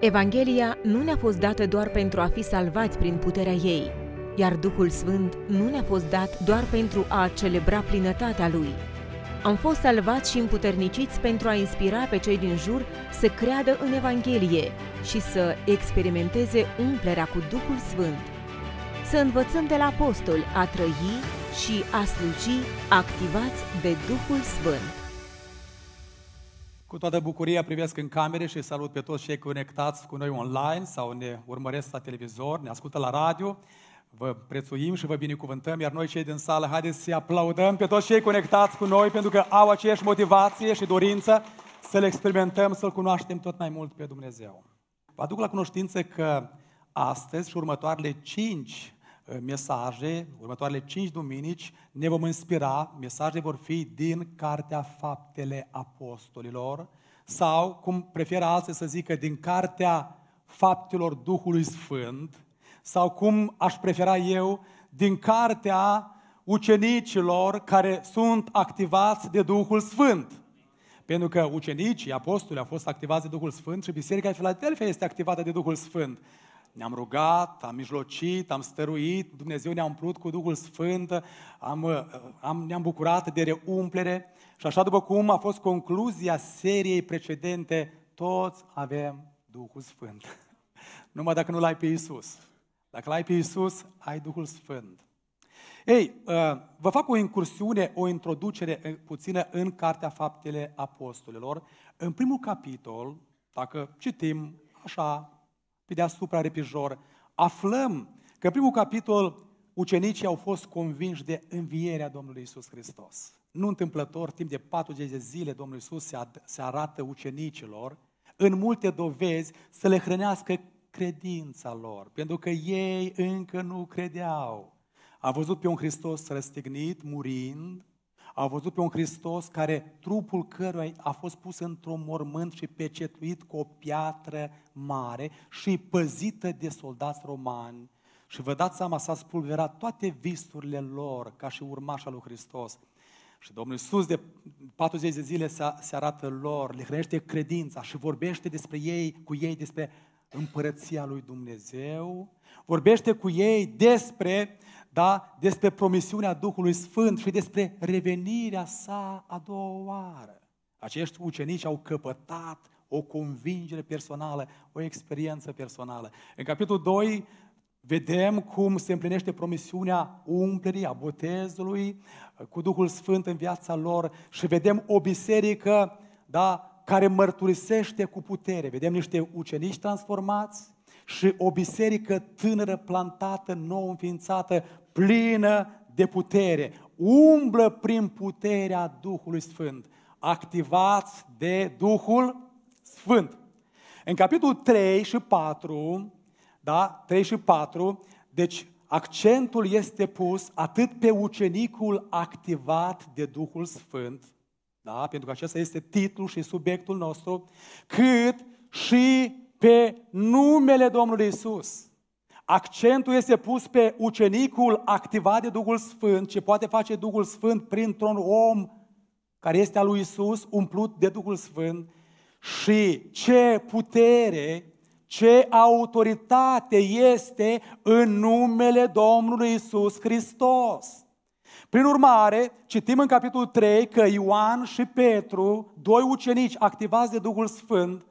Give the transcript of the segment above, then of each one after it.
Evanghelia nu ne-a fost dată doar pentru a fi salvați prin puterea ei, iar Duhul Sfânt nu ne-a fost dat doar pentru a celebra plinătatea Lui. Am fost salvați și împuterniciți pentru a inspira pe cei din jur să creadă în Evanghelie și să experimenteze umplerea cu Duhul Sfânt. Să învățăm de la apostoli a trăi și a sluji activați de Duhul Sfânt. Cu toată bucuria privesc în camere și salut pe toți cei conectați cu noi online sau ne urmăresc la televizor, ne ascultă la radio. Vă prețuim și vă binecuvântăm, iar noi cei din sală, haideți să aplaudăm pe toți cei conectați cu noi, pentru că au aceeași motivație și dorință să-L experimentăm, să-L cunoaștem tot mai mult pe Dumnezeu. Vă aduc la cunoștință că astăzi și următoarele cinci Uh, mesaje, următoarele cinci duminici, ne vom inspira, mesajele vor fi din Cartea Faptele Apostolilor sau, cum preferă alții să zică, din Cartea Faptelor Duhului Sfânt sau cum aș prefera eu, din Cartea ucenicilor care sunt activați de Duhul Sfânt. Pentru că ucenicii, apostolii au fost activați de Duhul Sfânt și Biserica Filadelfia este activată de Duhul Sfânt ne-am rugat, am mijlocit, am stăruit, Dumnezeu ne-a umplut cu Duhul Sfânt, am, uh, am, ne-am bucurat de reumplere și așa după cum a fost concluzia seriei precedente, toți avem Duhul Sfânt. Numai dacă nu l-ai pe Iisus. Dacă l-ai pe Iisus, ai Duhul Sfânt. Ei, uh, vă fac o incursiune, o introducere uh, puțină în Cartea Faptele Apostolilor. În primul capitol, dacă citim așa pe deasupra repijor, aflăm că primul capitol ucenicii au fost convinși de învierea Domnului Isus Hristos. Nu întâmplător, timp de 40 de zile Domnul Isus se, ad- se arată ucenicilor în multe dovezi să le hrănească credința lor, pentru că ei încă nu credeau. A văzut pe un Hristos răstignit, murind, a văzut pe un Hristos care trupul căruia a fost pus într-un mormânt și pecetuit cu o piatră mare și păzită de soldați romani. Și vă dați seama, s-a spulverat toate visurile lor ca și urmașa lui Hristos. Și Domnul Iisus de 40 de zile se, se arată lor, le hrănește credința și vorbește despre ei, cu ei despre împărăția lui Dumnezeu, vorbește cu ei despre da? despre promisiunea Duhului Sfânt și despre revenirea sa a doua oară. Acești ucenici au căpătat o convingere personală, o experiență personală. În capitolul 2 vedem cum se împlinește promisiunea umplerii, a botezului uh, cu Duhul Sfânt în viața lor și vedem o biserică da, care mărturisește cu putere. Vedem niște ucenici transformați, și o biserică tânără plantată, nou înființată, plină de putere. Umblă prin puterea Duhului Sfânt, activați de Duhul Sfânt. În capitolul 3 și 4, da, 3 și 4, deci accentul este pus atât pe ucenicul activat de Duhul Sfânt, da, pentru că acesta este titlul și subiectul nostru, cât și pe numele Domnului Isus. Accentul este pus pe ucenicul activat de Duhul Sfânt, ce poate face Duhul Sfânt printr-un om care este al lui Isus, umplut de Duhul Sfânt, și ce putere, ce autoritate este în numele Domnului Isus Hristos. Prin urmare, citim în capitolul 3 că Ioan și Petru, doi ucenici activați de Duhul Sfânt,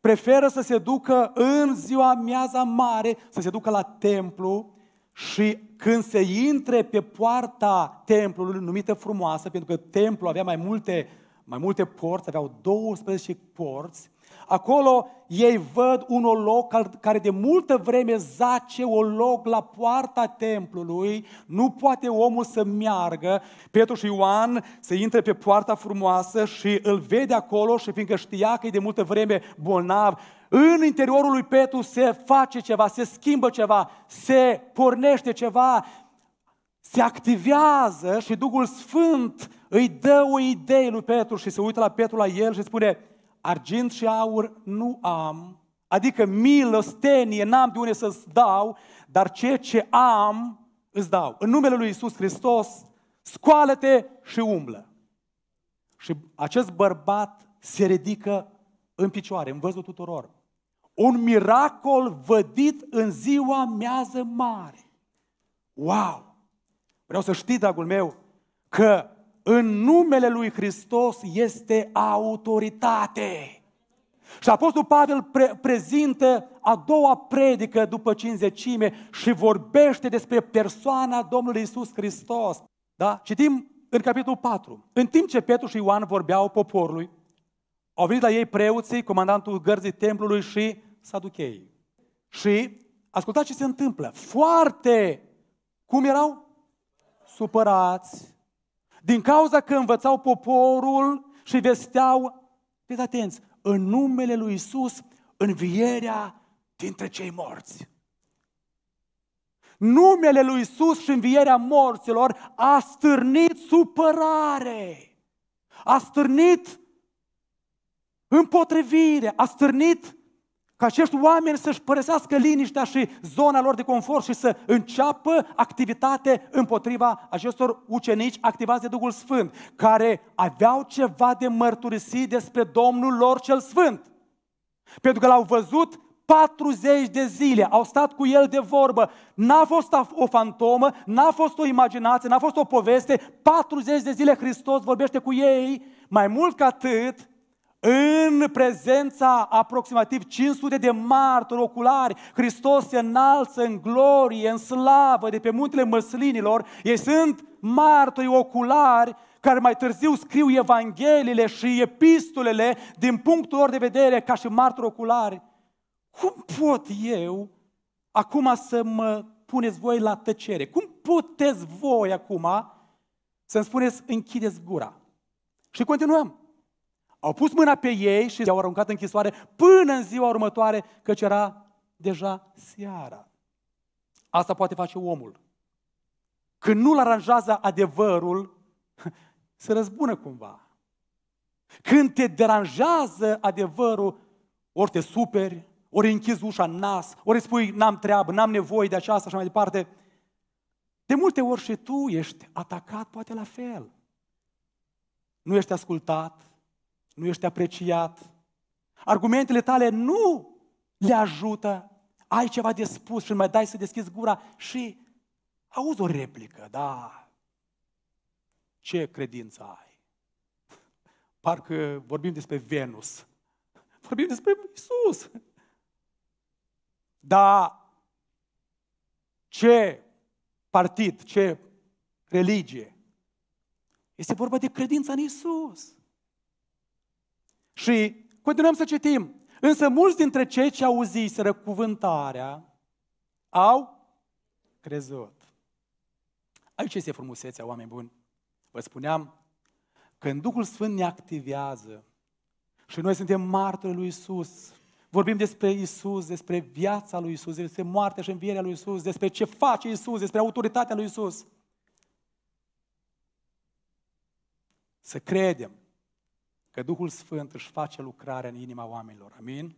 preferă să se ducă în ziua miaza mare, să se ducă la templu și când se intre pe poarta templului, numită frumoasă, pentru că templul avea mai multe mai multe porți, aveau 12 porți, acolo ei văd un loc care de multă vreme zace loc la poarta templului, nu poate omul să meargă. Petru și Ioan se intre pe poarta frumoasă și îl vede acolo și fiindcă știa că e de multă vreme bolnav, în interiorul lui Petru se face ceva, se schimbă ceva, se pornește ceva, se activează și Duhul Sfânt îi dă o idee lui Petru și se uită la Petru la el și spune, argint și aur nu am, adică milă, stenie, n-am de unde să-ți dau, dar ce ce am îți dau. În numele lui Isus Hristos, scoală-te și umblă. Și acest bărbat se ridică în picioare, în văzut tuturor. Un miracol vădit în ziua mează mare. Wow! Vreau să știi, dragul meu, că în numele lui Hristos este autoritate. Și Apostol Pavel pre- prezintă a doua predică după cinzecime și vorbește despre persoana Domnului Isus Hristos. Da? Citim în capitolul 4. În timp ce Petru și Ioan vorbeau poporului, au venit la ei preoții, comandantul gărzii templului și saducheii. Și ascultați ce se întâmplă. Foarte, cum erau? Supărați, din cauza că învățau poporul și vesteau, fiți atenți, în numele lui Isus, învierea dintre cei morți. Numele lui Isus și învierea morților a stârnit supărare, a stârnit împotrivire, a stârnit ca acești oameni să-și părăsească liniștea și zona lor de confort și să înceapă activitate împotriva acestor ucenici activați de Duhul Sfânt, care aveau ceva de mărturisit despre Domnul lor cel Sfânt. Pentru că l-au văzut 40 de zile, au stat cu el de vorbă. N-a fost o fantomă, n-a fost o imaginație, n-a fost o poveste. 40 de zile Hristos vorbește cu ei. Mai mult ca atât, în prezența aproximativ 500 de martori oculari, Hristos se înalță în glorie, în slavă, de pe muntele măslinilor. Ei sunt martori oculari care mai târziu scriu evangheliile și epistolele din punctul lor de vedere ca și martori oculari. Cum pot eu acum să mă puneți voi la tăcere? Cum puteți voi acum să-mi spuneți închideți gura? Și continuăm. Au pus mâna pe ei și i-au aruncat închisoare până în ziua următoare, căci era deja seara. Asta poate face omul. Când nu-l aranjează adevărul, se răzbună cumva. Când te deranjează adevărul, ori te superi, ori închizi ușa în nas, ori spui n-am treabă, n-am nevoie de aceasta și mai departe. De multe ori și tu ești atacat poate la fel. Nu ești ascultat, nu ești apreciat, argumentele tale nu le ajută, ai ceva de spus și mai dai să deschizi gura și auzi o replică, da, ce credință ai? Parcă vorbim despre Venus, vorbim despre Isus. Da, ce partid, ce religie? Este vorba de credința în Isus. Și continuăm să citim. Însă mulți dintre cei ce auziseră cuvântarea au crezut. Aici este frumusețea, oameni buni. Vă spuneam, când Duhul Sfânt ne activează și noi suntem martori lui Isus, vorbim despre Isus, despre viața lui Isus, despre moartea și învierea lui Isus, despre ce face Isus, despre autoritatea lui Isus. Să credem, că Duhul Sfânt își face lucrarea în inima oamenilor. Amin?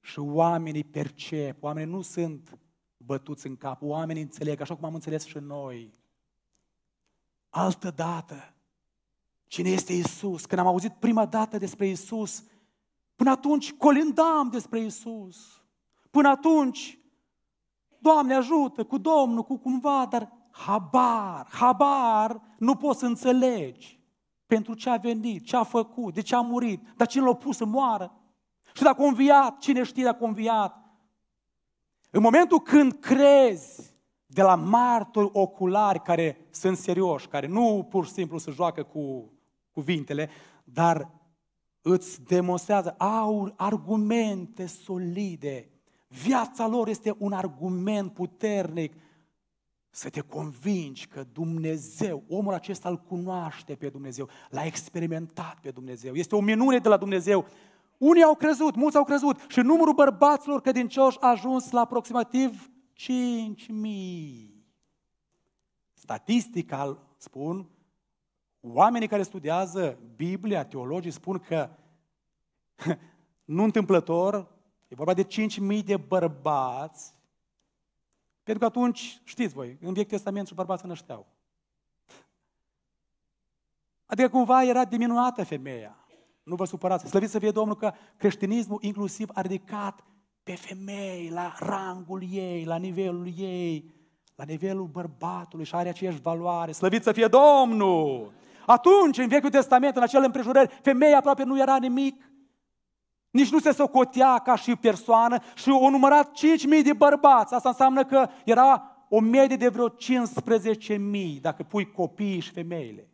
Și oamenii percep, oamenii nu sunt bătuți în cap, oamenii înțeleg, așa cum am înțeles și noi. Altă dată, cine este Isus? Când am auzit prima dată despre Isus, până atunci colindam despre Isus. Până atunci, Doamne ajută, cu Domnul, cu cumva, dar habar, habar, nu poți să înțelegi pentru ce a venit, ce a făcut, de ce a murit, dar cine l-a pus să moară. Și dacă a înviat, cine știe dacă a înviat. În momentul când crezi de la martori oculari care sunt serioși, care nu pur și simplu se joacă cu cuvintele, dar îți demonstrează, au argumente solide. Viața lor este un argument puternic să te convingi că Dumnezeu, omul acesta îl cunoaște pe Dumnezeu, l-a experimentat pe Dumnezeu, este o minune de la Dumnezeu. Unii au crezut, mulți au crezut și numărul bărbaților din a ajuns la aproximativ 5.000. al spun, oamenii care studiază Biblia, teologii spun că nu întâmplător, e vorba de 5.000 de bărbați pentru că atunci, știți voi, în Vechiul Testament și bărbații nășteau. Adică cumva era diminuată femeia. Nu vă supărați. Slăviți să fie Domnul că creștinismul inclusiv a ridicat pe femei la rangul ei, la nivelul ei, la nivelul bărbatului și are aceeași valoare. Slăviți să fie Domnul! Atunci, în Vechiul Testament, în acele împrejurări, femeia aproape nu era nimic. Nici nu se socotea ca și persoană și o numărat 5.000 de bărbați. Asta înseamnă că era o medie de vreo 15.000 dacă pui copiii și femeile.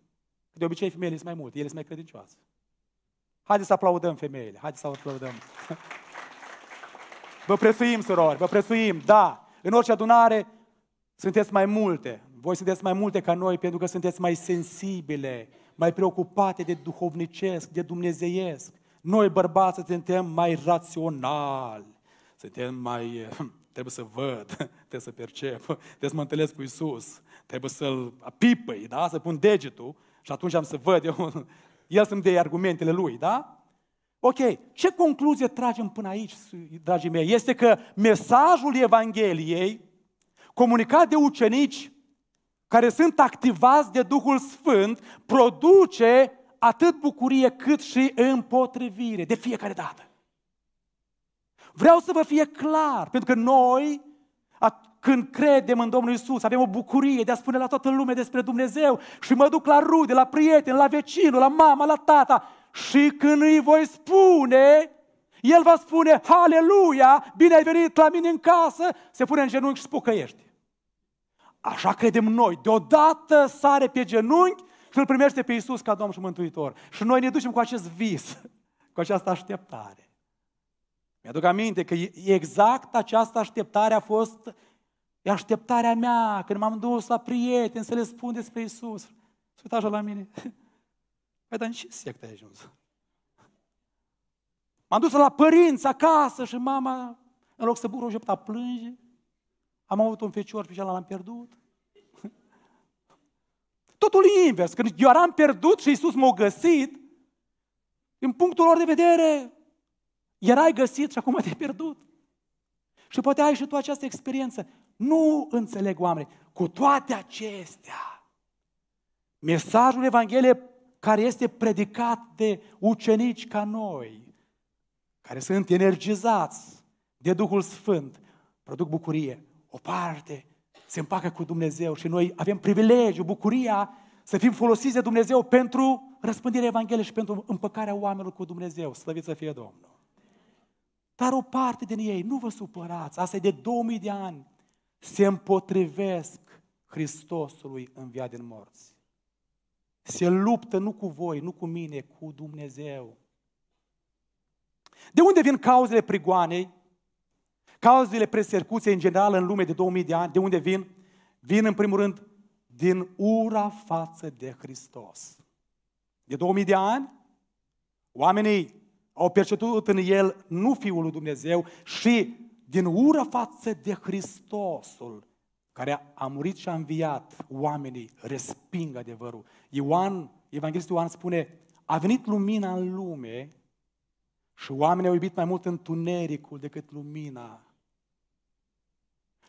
de obicei femeile sunt mai multe, ele sunt mai credincioase. Haideți să aplaudăm femeile, haideți să aplaudăm. Vă prețuim, surori, vă prețuim, da. În orice adunare sunteți mai multe. Voi sunteți mai multe ca noi pentru că sunteți mai sensibile, mai preocupate de duhovnicesc, de dumnezeiesc. Noi bărbați suntem mai raționali, suntem mai... trebuie să văd, trebuie să percep, trebuie să mă întâlnesc cu Isus, trebuie să-L pipăi, da? să pun degetul și atunci am să văd eu, el să-mi dea argumentele lui, da? Ok, ce concluzie tragem până aici, dragii mei? Este că mesajul Evangheliei, comunicat de ucenici care sunt activați de Duhul Sfânt, produce atât bucurie cât și împotrivire, de fiecare dată. Vreau să vă fie clar, pentru că noi, când credem în Domnul Isus, avem o bucurie de a spune la toată lumea despre Dumnezeu și mă duc la rude, la prieteni, la vecinul, la mama, la tata și când îi voi spune, el va spune, Haleluia, bine ai venit la mine în casă, se pune în genunchi și spucăiește. Așa credem noi. Deodată sare pe genunchi și îl primește pe Iisus ca Domn și Mântuitor. Și noi ne ducem cu acest vis, cu această așteptare. Mi-aduc aminte că exact această așteptare a fost e așteptarea mea când m-am dus la prieteni să le spun despre Iisus. Să așa la mine. Păi, dar în ce sectă ai ajuns? M-am dus la părinți acasă și mama, în loc să bucură, a plânge. Am avut un fecior pe celălalt l-am pierdut. Totul invers. Când eu eram pierdut și Iisus m-a găsit, în punctul lor de vedere, erai găsit și acum te-ai pierdut. Și poate ai și tu această experiență. Nu înțeleg oameni. Cu toate acestea, mesajul Evangheliei care este predicat de ucenici ca noi, care sunt energizați de Duhul Sfânt, produc bucurie. O parte se împacă cu Dumnezeu și noi avem privilegiu, bucuria să fim folosiți de Dumnezeu pentru răspândirea Evangheliei și pentru împăcarea oamenilor cu Dumnezeu. Slăvit să fie Domnul! Dar o parte din ei, nu vă supărați, asta e de 2000 de ani, se împotrivesc Hristosului via din morți. Se luptă nu cu voi, nu cu mine, cu Dumnezeu. De unde vin cauzele prigoanei? Cauzele persecuției în general în lume de 2000 de ani, de unde vin? Vin în primul rând din ura față de Hristos. De 2000 de ani, oamenii au perceput în el nu Fiul lui Dumnezeu și din ură față de Hristosul care a murit și a înviat, oamenii resping adevărul. Ioan, Evanghelistul Ioan spune, a venit lumina în lume și oamenii au iubit mai mult întunericul decât lumina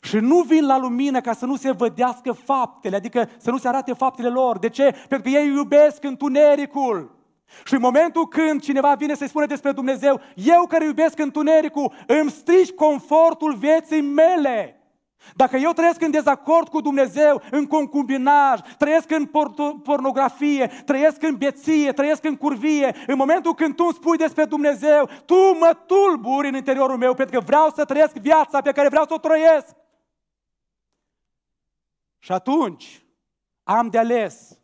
și nu vin la lumină ca să nu se vădească faptele, adică să nu se arate faptele lor. De ce? Pentru că ei iubesc întunericul. Și în momentul când cineva vine să-i spune despre Dumnezeu, eu care iubesc întunericul, îmi strici confortul vieții mele. Dacă eu trăiesc în dezacord cu Dumnezeu, în concubinaj, trăiesc în pornografie, trăiesc în beție, trăiesc în curvie, în momentul când tu îmi spui despre Dumnezeu, tu mă tulburi în interiorul meu pentru că vreau să trăiesc viața pe care vreau să o trăiesc. Și atunci am de ales.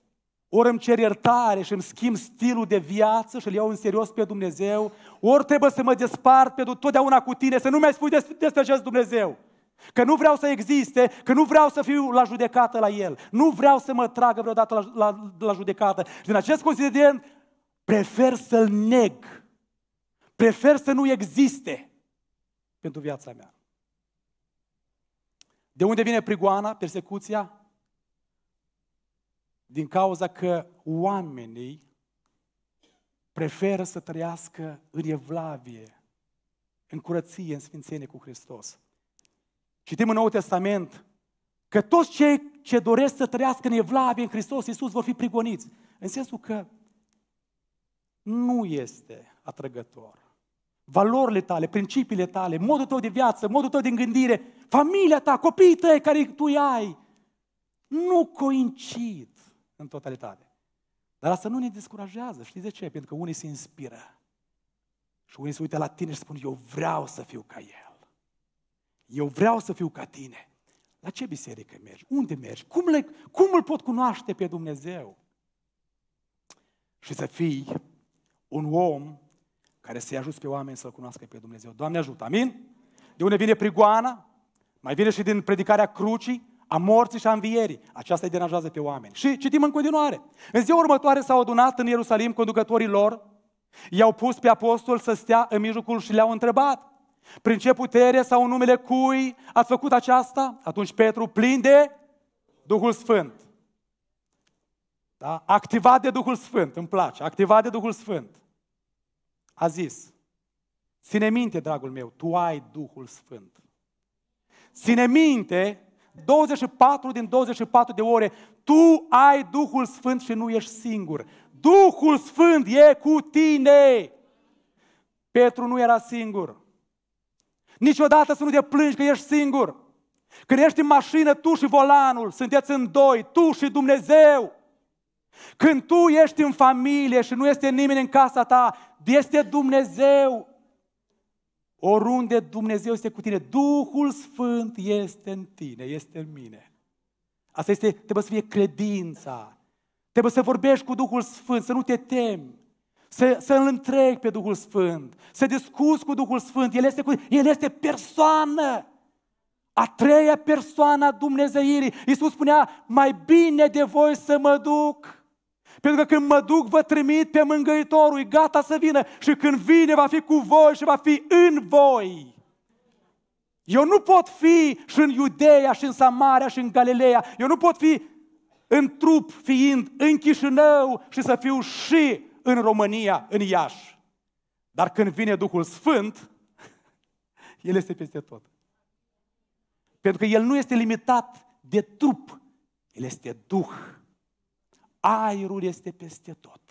Ori îmi cer iertare și îmi schimb stilul de viață și îl iau în serios pe Dumnezeu, ori trebuie să mă despart pentru totdeauna cu tine, să nu mai spui despre acest Dumnezeu. Că nu vreau să existe, că nu vreau să fiu la judecată la el. Nu vreau să mă tragă vreodată la, la, la judecată. Și din acest considerent, prefer să-l neg. Prefer să nu existe pentru viața mea. De unde vine prigoana, persecuția? Din cauza că oamenii preferă să trăiască în evlavie, în curăție, în sfințenie cu Hristos. Citim în Noul Testament că toți cei ce doresc să trăiască în evlavie, în Hristos Iisus, vor fi prigoniți. În sensul că nu este atrăgător valorile tale, principiile tale, modul tău de viață, modul tău de gândire, familia ta, copiii tăi care tu îi ai, nu coincid în totalitate. Dar asta nu ne descurajează. Știți de ce? Pentru că unii se inspiră. Și unii se uită la tine și spun, eu vreau să fiu ca el. Eu vreau să fiu ca tine. La ce biserică mergi? Unde mergi? Cum, le, cum îl pot cunoaște pe Dumnezeu? Și să fii un om care să-i ajut pe oameni să-L cunoască pe Dumnezeu. Doamne ajută, amin? De unde vine prigoana? Mai vine și din predicarea crucii, a morții și a învierii. Aceasta îi deranjează pe oameni. Și citim în continuare. În ziua următoare s-au adunat în Ierusalim conducătorii lor, i-au pus pe apostol să stea în mijlocul și le-au întrebat, prin ce putere sau numele cui ați făcut aceasta? Atunci Petru, plin de Duhul Sfânt. Da? Activat de Duhul Sfânt, îmi place, activat de Duhul Sfânt a zis, ține minte, dragul meu, tu ai Duhul Sfânt. Ține minte, 24 din 24 de ore, tu ai Duhul Sfânt și nu ești singur. Duhul Sfânt e cu tine. Petru nu era singur. Niciodată să nu te plângi că ești singur. Când ești în mașină, tu și volanul, sunteți în doi, tu și Dumnezeu. Când tu ești în familie și nu este nimeni în casa ta, este Dumnezeu. Oriunde Dumnezeu este cu tine, Duhul Sfânt este în tine, este în mine. Asta este, trebuie să fie credința. Trebuie să vorbești cu Duhul Sfânt, să nu te temi. Să, să îl întreg pe Duhul Sfânt, să discuți cu Duhul Sfânt. El este, cu, El este persoană. A treia persoană a Dumnezeirii. Iisus spunea, mai bine de voi să mă duc pentru că când mă duc, vă trimit pe mângăitorul, e gata să vină și când vine va fi cu voi și va fi în voi. Eu nu pot fi și în Iudeea, și în Samaria, și în Galileea. Eu nu pot fi în trup fiind în Chișinău și să fiu și în România, în Iași. Dar când vine Duhul Sfânt, El este peste tot. Pentru că El nu este limitat de trup, El este Duh. Aerul este peste tot.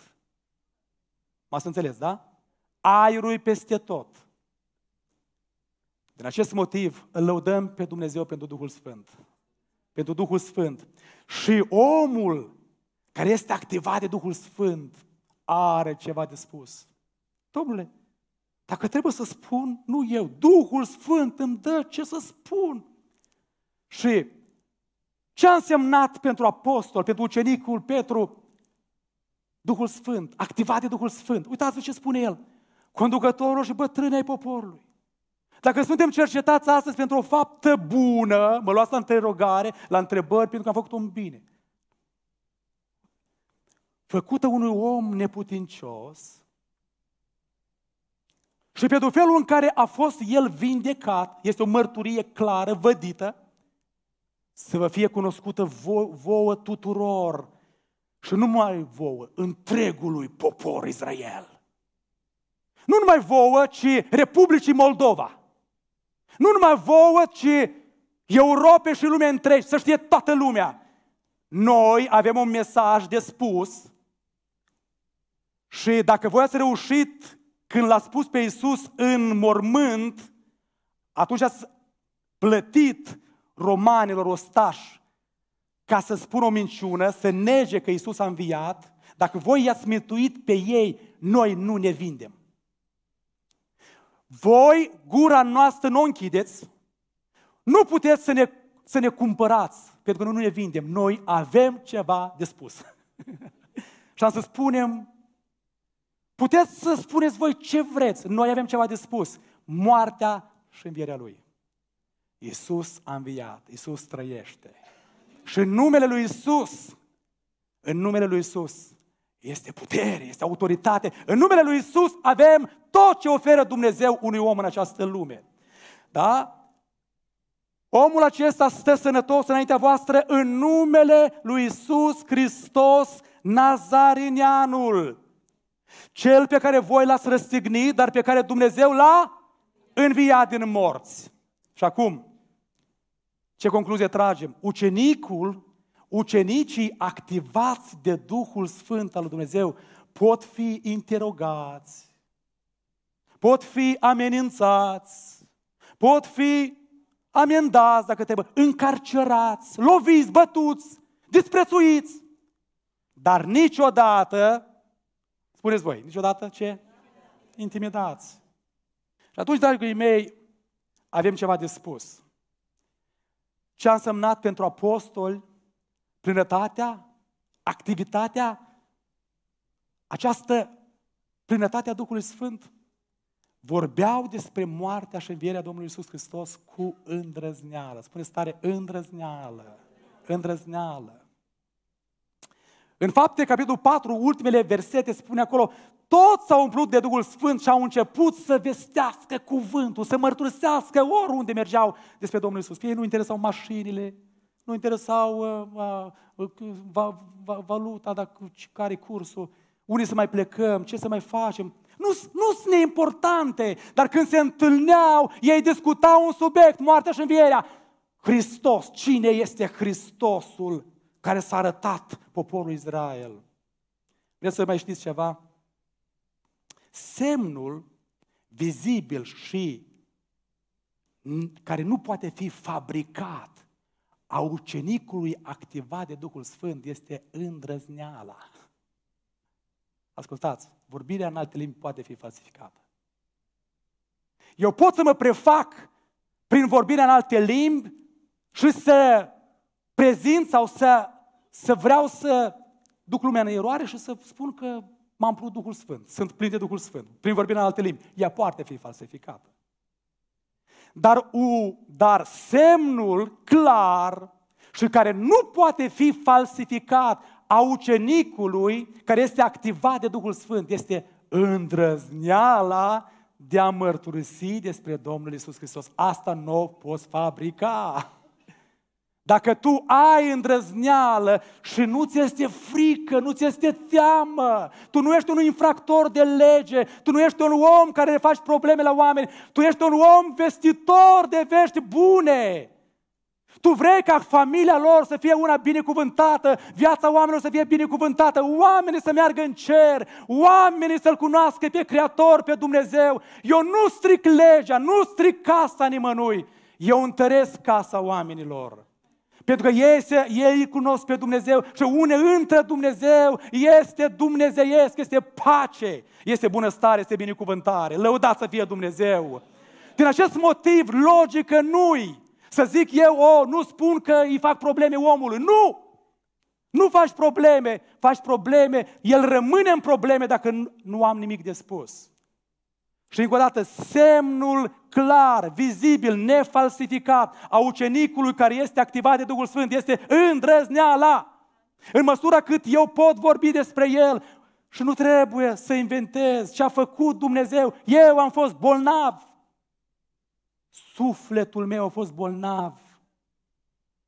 M-ați înțeles, da? Aerul e peste tot. Din acest motiv îl lăudăm pe Dumnezeu pentru Duhul Sfânt. Pentru Duhul Sfânt. Și omul care este activat de Duhul Sfânt are ceva de spus. Domnule, dacă trebuie să spun, nu eu, Duhul Sfânt îmi dă ce să spun. Și ce a însemnat pentru apostol, pentru ucenicul Petru, Duhul Sfânt, activat de Duhul Sfânt? Uitați-vă ce spune el. Conducătorul și bătrânii ai poporului. Dacă suntem cercetați astăzi pentru o faptă bună, mă luați la întrerogare, la întrebări, pentru că am făcut un bine. Făcută unui om neputincios și pentru felul în care a fost el vindecat, este o mărturie clară, vădită, să vă fie cunoscută vouă tuturor și nu numai vouă, întregului popor Israel. Nu numai vouă, ci Republicii Moldova. Nu numai vouă, ci Europe și lumea întregi, să știe toată lumea. Noi avem un mesaj de spus și dacă voi ați reușit când l-a spus pe Iisus în mormânt, atunci ați plătit romanilor ostași ca să spună o minciună, să nege că Isus a înviat, dacă voi i-ați mituit pe ei, noi nu ne vindem. Voi gura noastră nu o închideți, nu puteți să ne, să ne cumpărați, pentru că noi nu ne vindem. Noi avem ceva de spus. Și am să spunem, puteți să spuneți voi ce vreți, noi avem ceva de spus. Moartea și învierea Lui. Iisus a înviat, Iisus trăiește. Și în numele lui Iisus, în numele lui Iisus este putere, este autoritate. În numele lui Iisus avem tot ce oferă Dumnezeu unui om în această lume. Da? Omul acesta stă sănătos înaintea voastră în numele lui Iisus Hristos Nazarinianul. Cel pe care voi l-ați răstignit, dar pe care Dumnezeu l-a înviat din morți. Și acum, ce concluzie tragem? Ucenicul, ucenicii activați de Duhul Sfânt al lui Dumnezeu pot fi interogați, pot fi amenințați, pot fi amendați dacă trebuie, încarcerați, loviți, bătuți, disprețuiți. Dar niciodată, spuneți voi, niciodată ce? Intimidați. Și atunci, dragii mei, avem ceva de spus ce a însemnat pentru apostoli plinătatea, activitatea, această plinătate a Duhului Sfânt. Vorbeau despre moartea și învierea Domnului Isus Hristos cu îndrăzneală. Spune stare îndrăzneală. Îndrăzneală. În fapte, capitolul 4, ultimele versete, spune acolo, toți s-au umplut de Duhul Sfânt și au început să vestească cuvântul, să mărturisească oriunde mergeau despre Domnul Isus. ei nu interesau mașinile, nu interesau uh, uh, uh va, va, valuta, dacă, care cursul, unde să mai plecăm, ce să mai facem. Nu, nu sunt neimportante, dar când se întâlneau, ei discutau un subiect, moartea și învierea. Hristos, cine este Hristosul care s-a arătat poporul Israel? Vreți să mai știți ceva? Semnul vizibil și care nu poate fi fabricat a ucenicului activat de Duhul Sfânt este îndrăzneala. Ascultați, vorbirea în alte limbi poate fi falsificată. Eu pot să mă prefac prin vorbirea în alte limbi și să prezint sau să, să vreau să duc lumea în eroare și să spun că M-am plut Duhul Sfânt, sunt plin de Duhul Sfânt, prin vorbirea în alte limbi. Ea poate fi falsificată. Dar, u, dar semnul clar și care nu poate fi falsificat a ucenicului care este activat de Duhul Sfânt este îndrăzneala de a mărturisi despre Domnul Isus Hristos. Asta nu o poți fabrica. Dacă tu ai îndrăzneală și nu ți este frică, nu ți este teamă, tu nu ești un infractor de lege, tu nu ești un om care le faci probleme la oameni, tu ești un om vestitor de vești bune. Tu vrei ca familia lor să fie una binecuvântată, viața oamenilor să fie binecuvântată, oamenii să meargă în cer, oamenii să-L cunoască pe Creator, pe Dumnezeu. Eu nu stric legea, nu stric casa nimănui, eu întăresc casa oamenilor. Pentru că ei, ei cunosc pe Dumnezeu și une între Dumnezeu este dumnezeiesc, este pace, este bunăstare, este binecuvântare. Lăudați să fie Dumnezeu! Din acest motiv, logică nu-i să zic eu, o, oh, nu spun că îi fac probleme omului. Nu! Nu faci probleme, faci probleme, el rămâne în probleme dacă nu am nimic de spus. Și încă o dată, semnul clar, vizibil, nefalsificat a ucenicului care este activat de Duhul Sfânt este îndrăzneala. În măsura cât eu pot vorbi despre el și nu trebuie să inventez ce a făcut Dumnezeu. Eu am fost bolnav. Sufletul meu a fost bolnav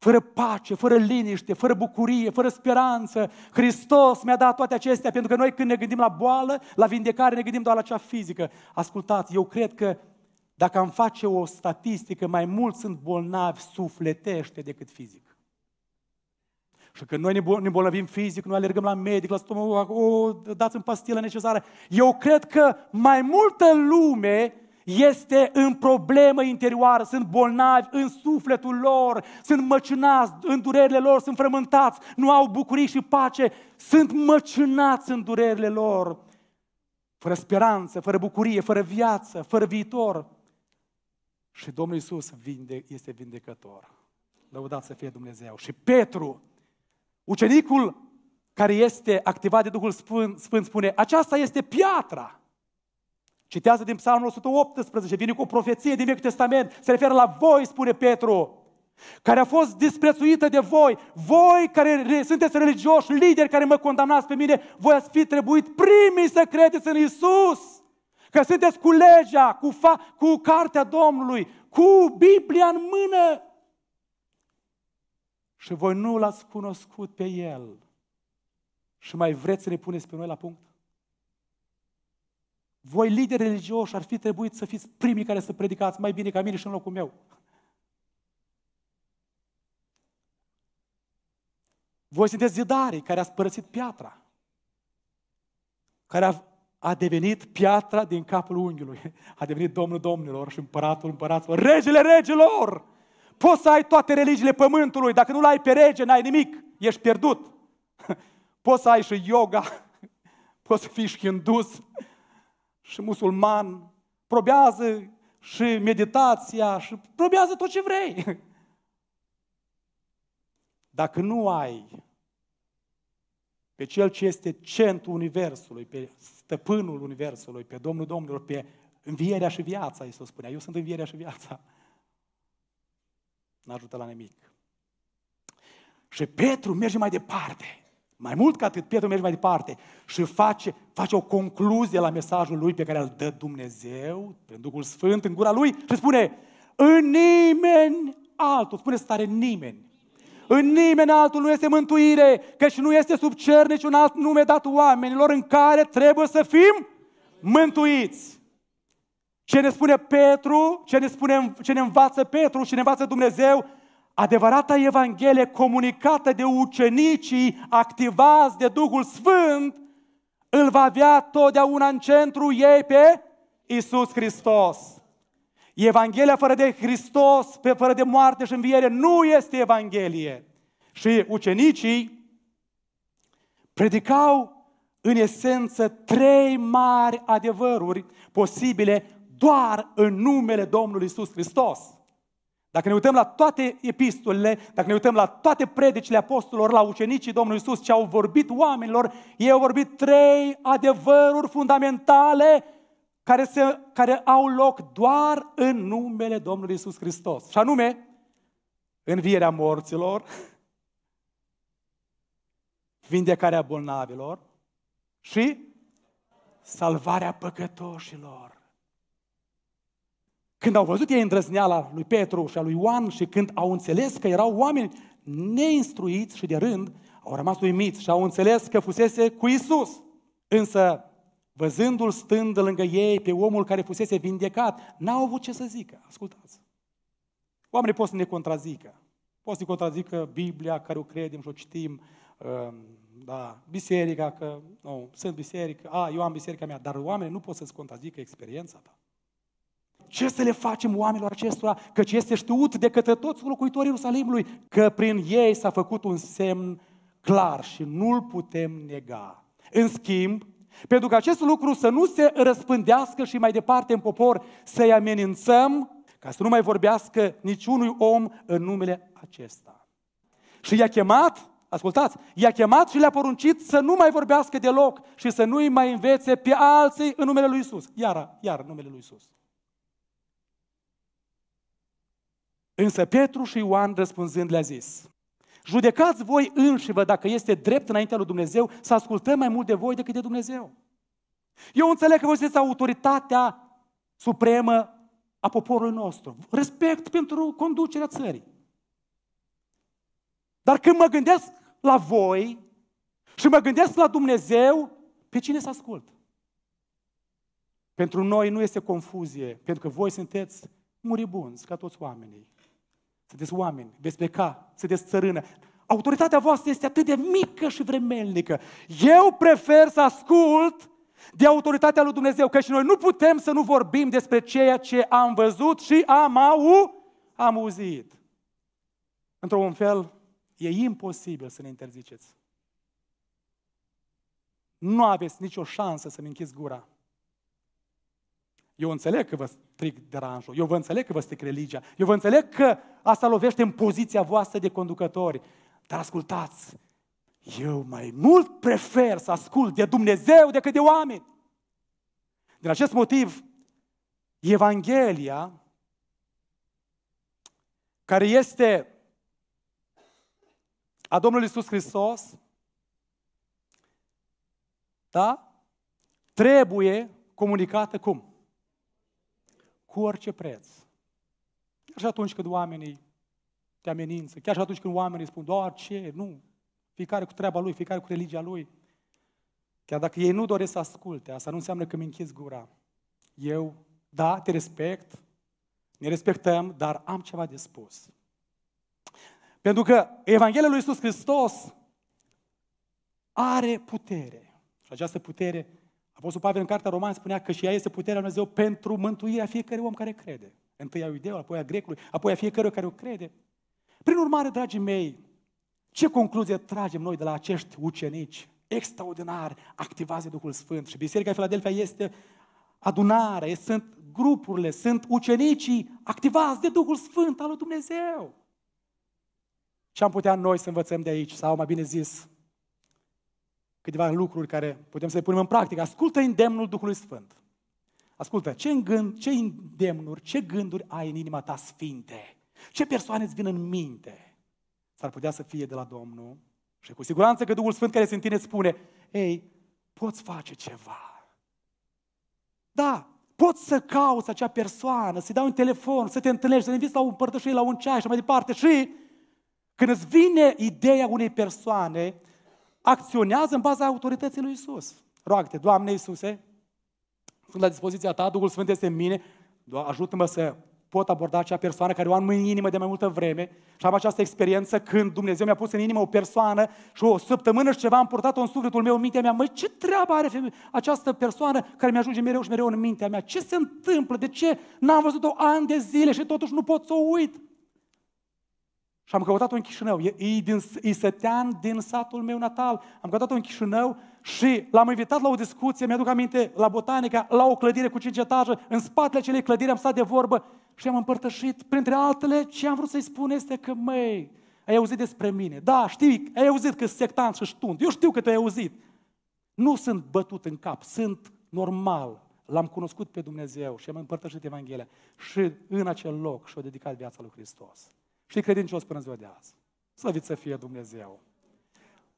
fără pace, fără liniște, fără bucurie, fără speranță. Hristos mi-a dat toate acestea, pentru că noi când ne gândim la boală, la vindecare, ne gândim doar la cea fizică. Ascultați, eu cred că dacă am face o statistică, mai mulți sunt bolnavi sufletește decât fizic. Și când noi ne bolnavim fizic, noi alergăm la medic, la stomac, o, oh, dați-mi pastila necesară. Eu cred că mai multă lume este în problemă interioară, sunt bolnavi în sufletul lor, sunt măcinați în durerile lor, sunt frământați, nu au bucurii și pace, sunt măcinați în durerile lor, fără speranță, fără bucurie, fără viață, fără viitor. Și Domnul Iisus vinde, este vindecător. Lăudați să fie Dumnezeu. Și Petru, ucenicul care este activat de Duhul Sfânt, Sfânt spune, aceasta este piatra Citează din Psalmul 118, vine cu o profeție din Vechiul Testament, se referă la voi, spune Petru, care a fost disprețuită de voi, voi care sunteți religioși, lideri care mă condamnați pe mine, voi ați fi trebuit primii să credeți în Isus, că sunteți cu legea, cu, fa- cu cartea Domnului, cu Biblia în mână. Și voi nu l-ați cunoscut pe El. Și mai vreți să ne puneți pe noi la punct? Voi, lideri religioși, ar fi trebuit să fiți primii care să predicați mai bine ca mine și în locul meu. Voi sunteți zidarii care ați părăsit piatra, care a, a devenit piatra din capul unghiului, a devenit Domnul Domnilor și Împăratul Împăraților, Regele Regilor! Poți să ai toate religiile pământului, dacă nu-L ai pe rege, n-ai nimic, ești pierdut. Poți să ai și yoga, poți să fii și hindus, și musulman, probează și meditația și probează tot ce vrei. Dacă nu ai pe Cel ce este centrul Universului, pe stăpânul Universului, pe Domnul Domnilor, pe învierea și viața, Iisus spunea, eu sunt învierea și viața, n-ajută la nimic. Și Petru merge mai departe. Mai mult ca atât, Petru merge mai departe și face, face o concluzie la mesajul lui pe care îl dă Dumnezeu, prin Duhul Sfânt, în gura lui și spune, în nimeni altul, spune stare nimeni, în nimeni altul nu este mântuire, căci nu este sub cer niciun alt nume dat oamenilor în care trebuie să fim mântuiți. Ce ne spune Petru, ce ne, spune, ce ne învață Petru și ne învață Dumnezeu, adevărata Evanghelie comunicată de ucenicii activați de Duhul Sfânt, îl va avea totdeauna în centru ei pe Isus Hristos. Evanghelia fără de Hristos, fără de moarte și înviere, nu este Evanghelie. Și ucenicii predicau în esență trei mari adevăruri posibile doar în numele Domnului Isus Hristos. Dacă ne uităm la toate epistolele, dacă ne uităm la toate predicile apostolilor, la ucenicii Domnului Isus ce au vorbit oamenilor, ei au vorbit trei adevăruri fundamentale care, se, care au loc doar în numele Domnului Isus Hristos. Și anume, învierea morților, vindecarea bolnavilor și salvarea păcătoșilor. Când au văzut ei îndrăzneala lui Petru și a lui Ioan și când au înțeles că erau oameni neinstruiți și de rând, au rămas uimiți și au înțeles că fusese cu Isus. Însă, văzându-l stând lângă ei pe omul care fusese vindecat, n-au avut ce să zică. Ascultați! Oamenii pot să ne contrazică. Pot să ne contrazică Biblia, care o credem și o citim, um, da, biserica, că nu, sunt biserică, a, eu am biserica mea, dar oamenii nu pot să-ți contrazică experiența ta ce să le facem oamenilor acestora, căci este știut de către toți locuitorii Ierusalimului că prin ei s-a făcut un semn clar și nu-l putem nega. În schimb, pentru că acest lucru să nu se răspândească și mai departe în popor, să-i amenințăm ca să nu mai vorbească niciunui om în numele acesta. Și i-a chemat, ascultați, i-a chemat și le-a poruncit să nu mai vorbească deloc și să nu-i mai învețe pe alții în numele lui Isus. Iar, iar numele lui Isus. Însă Petru și Ioan răspunzând le-a zis, Judecați voi înși vă dacă este drept înaintea lui Dumnezeu să ascultăm mai mult de voi decât de Dumnezeu. Eu înțeleg că voi sunteți autoritatea supremă a poporului nostru. Respect pentru conducerea țării. Dar când mă gândesc la voi și mă gândesc la Dumnezeu, pe cine să ascult? Pentru noi nu este confuzie, pentru că voi sunteți muribunzi, ca toți oamenii. Sunteți oameni, veți pleca, sunteți țărână. Autoritatea voastră este atât de mică și vremelnică. Eu prefer să ascult de autoritatea lui Dumnezeu, că și noi nu putem să nu vorbim despre ceea ce am văzut și am, au, am auzit. Într-un fel, e imposibil să ne interziceți. Nu aveți nicio șansă să-mi închizi gura eu înțeleg că vă stric deranjul, eu vă înțeleg că vă stric religia, eu vă înțeleg că asta lovește în poziția voastră de conducători. Dar ascultați, eu mai mult prefer să ascult de Dumnezeu decât de oameni. Din acest motiv, Evanghelia, care este a Domnului Isus Hristos, da? trebuie comunicată cum? cu orice preț. Chiar și atunci când oamenii te amenință, chiar și atunci când oamenii spun, doar ce, nu, fiecare cu treaba lui, fiecare cu religia lui. Chiar dacă ei nu doresc să asculte, asta nu înseamnă că mi închizi gura. Eu, da, te respect, ne respectăm, dar am ceva de spus. Pentru că Evanghelia lui Iisus Hristos are putere. Și această putere Apostol Pavel în Cartea Roman spunea că și ea este puterea lui Dumnezeu pentru mântuirea fiecărui om care crede. Întâi a iudeu, apoi a grecului, apoi a fiecărui care o crede. Prin urmare, dragii mei, ce concluzie tragem noi de la acești ucenici extraordinari activați de Duhul Sfânt? Și Biserica Filadelfia este adunarea, sunt grupurile, sunt ucenicii activați de Duhul Sfânt al lui Dumnezeu. Ce am putea noi să învățăm de aici? Sau, mai bine zis, câteva lucruri care putem să le punem în practică. Ascultă îndemnul Duhului Sfânt. Ascultă, ce, gând, ce îndemnuri, ce gânduri ai în inima ta sfinte? Ce persoane îți vin în minte? S-ar putea să fie de la Domnul și cu siguranță că Duhul Sfânt care se în tine spune, ei, poți face ceva. Da, poți să cauți acea persoană, să-i dai un telefon, să te întâlnești, să te inviți la un părtășie, la un ceai și mai departe. Și când îți vine ideea unei persoane, acționează în baza autorității lui Isus. Roagă-te, Doamne Iisuse, sunt la dispoziția Ta, Duhul Sfânt este în mine, ajută-mă să pot aborda acea persoană care o am în inimă de mai multă vreme și am această experiență când Dumnezeu mi-a pus în inimă o persoană și o săptămână și ceva am purtat-o în sufletul meu, în mintea mea, măi, ce treabă are această persoană care mi-ajunge mereu și mereu în mintea mea? Ce se întâmplă? De ce n-am văzut-o ani de zile și totuși nu pot să o uit? Și am căutat-o în Chișinău. E din, e sătean din satul meu natal. Am căutat-o în Chișinău și l-am invitat la o discuție, mi-aduc aminte, la botanica, la o clădire cu cinci etaje. În spatele acelei clădiri am stat de vorbă și am împărtășit, printre altele, ce am vrut să-i spun este că, măi, ai auzit despre mine. Da, știi, ai auzit că sectant și ștunt. Eu știu că te-ai auzit. Nu sunt bătut în cap, sunt normal. L-am cunoscut pe Dumnezeu și am împărtășit Evanghelia. Și în acel loc și-a dedicat viața lui Hristos și credincios până ziua de azi. Slăvit să fie Dumnezeu!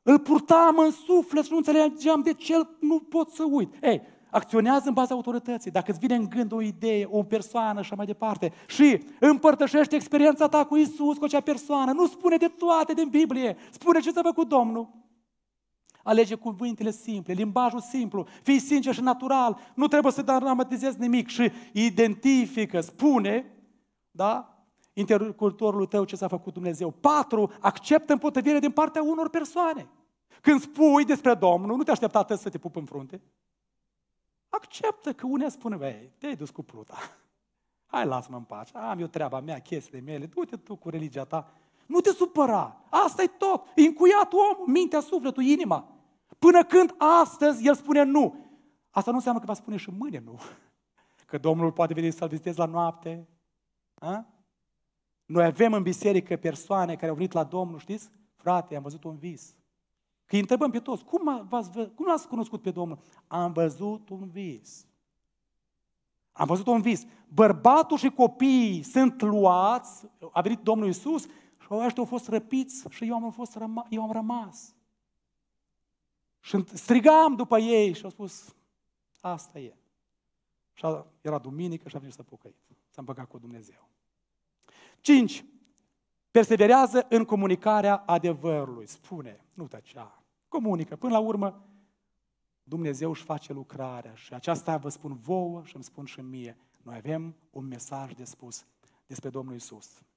Îl purtam în suflet și nu înțelegeam de ce nu pot să uit. Ei, acționează în baza autorității. Dacă îți vine în gând o idee, o persoană și așa mai departe și împărtășește experiența ta cu Isus, cu acea persoană, nu spune de toate din Biblie, spune ce să vă cu Domnul. Alege cuvintele simple, limbajul simplu, fii sincer și natural, nu trebuie să dramatizezi nimic și identifică, spune, da, interlocutorului tău ce s-a făcut Dumnezeu. Patru, acceptă împotrivire din partea unor persoane. Când spui despre Domnul, nu te aștepta atât să te pup în frunte. Acceptă că unea spune, băi, te-ai dus cu pluta. Hai, lasă-mă în pace. Am eu treaba mea, chestiile mele, du-te tu cu religia ta. Nu te supăra. asta e tot. E încuiat omul, mintea, sufletul, inima. Până când astăzi el spune nu. Asta nu înseamnă că va spune și mâine nu. Că Domnul poate veni să-l la noapte. A? Noi avem în biserică persoane care au venit la Domnul, știți? Frate, am văzut un vis. Că îi întrebăm pe toți, cum, cum l-ați cunoscut pe Domnul? Am văzut un vis. Am văzut un vis. Bărbatul și copiii sunt luați, a venit Domnul Iisus și ăștia au fost răpiți și eu am, fost răma, eu am rămas. Și strigam după ei și au spus, asta e. Și era duminică și a venit să pocăit. S-a împăcat cu Dumnezeu. 5. Perseverează în comunicarea adevărului. Spune, nu tăcea. Comunică. Până la urmă, Dumnezeu își face lucrarea și aceasta vă spun vouă și îmi spun și mie. Noi avem un mesaj de spus despre Domnul Isus.